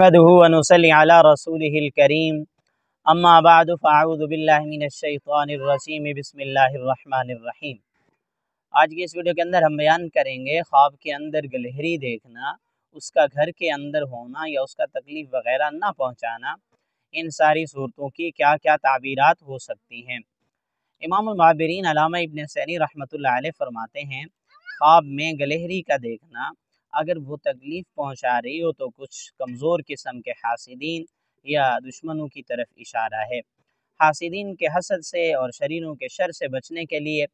على رسوله اما بعد فاعوذ من بسم اللہ الرحمن الرحیم آج کی اس ویڈیو کے اندر ہم بیان کریں گے خواب کے اندر گلہری دیکھنا اس کا گھر کے اندر ہونا یا اس کا تکلیف وغیرہ نہ پہنچانا ان ساری صورتوں کی کیا کیا تعبیرات ہو سکتی ہیں امام المعبرین علامہ ابن سینی رحمۃ اللہ علیہ فرماتے ہیں خواب میں گلہری کا دیکھنا اگر وہ تکلیف پہنچا رہی ہو تو کچھ کمزور قسم کے حاسدین یا دشمنوں کی طرف اشارہ ہے حاسدین کے حسد سے اور شریروں کے شر سے بچنے کے لیے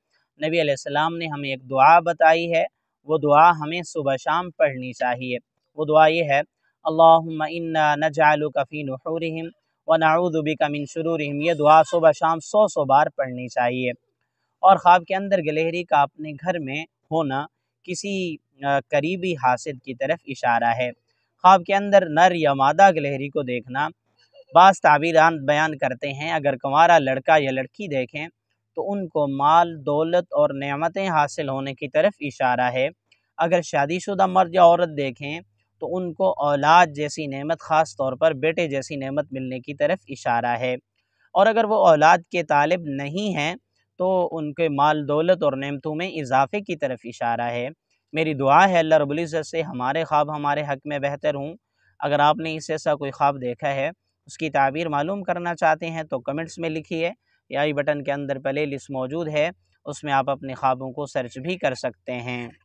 نبی علیہ السلام نے ہمیں ایک دعا بتائی ہے وہ دعا ہمیں صبح شام پڑھنی چاہیے وہ دعا یہ ہے اللہم انا نجعلک فی و ونعوذ بک من شرورہم یہ دعا صبح شام سو سو بار پڑھنی چاہیے اور خواب کے اندر گلہری کا اپنے گھر میں ہونا کسی قریبی حاصل کی طرف اشارہ ہے خواب کے اندر نر یا مادہ گلہری کو دیکھنا بعض تعبیران بیان کرتے ہیں اگر کمارا لڑکا یا لڑکی دیکھیں تو ان کو مال دولت اور نعمتیں حاصل ہونے کی طرف اشارہ ہے اگر شادی شدہ مرد یا عورت دیکھیں تو ان کو اولاد جیسی نعمت خاص طور پر بیٹے جیسی نعمت ملنے کی طرف اشارہ ہے اور اگر وہ اولاد کے طالب نہیں ہیں تو ان کے مال دولت اور نعمتوں میں اضافے کی طرف اشارہ ہے میری دعا ہے اللہ رب العزت سے ہمارے خواب ہمارے حق میں بہتر ہوں اگر آپ نے اس ایسا کوئی خواب دیکھا ہے اس کی تعبیر معلوم کرنا چاہتے ہیں تو کمنٹس میں لکھیے یا یہ بٹن کے اندر پلے لسٹ موجود ہے اس میں آپ اپنے خوابوں کو سرچ بھی کر سکتے ہیں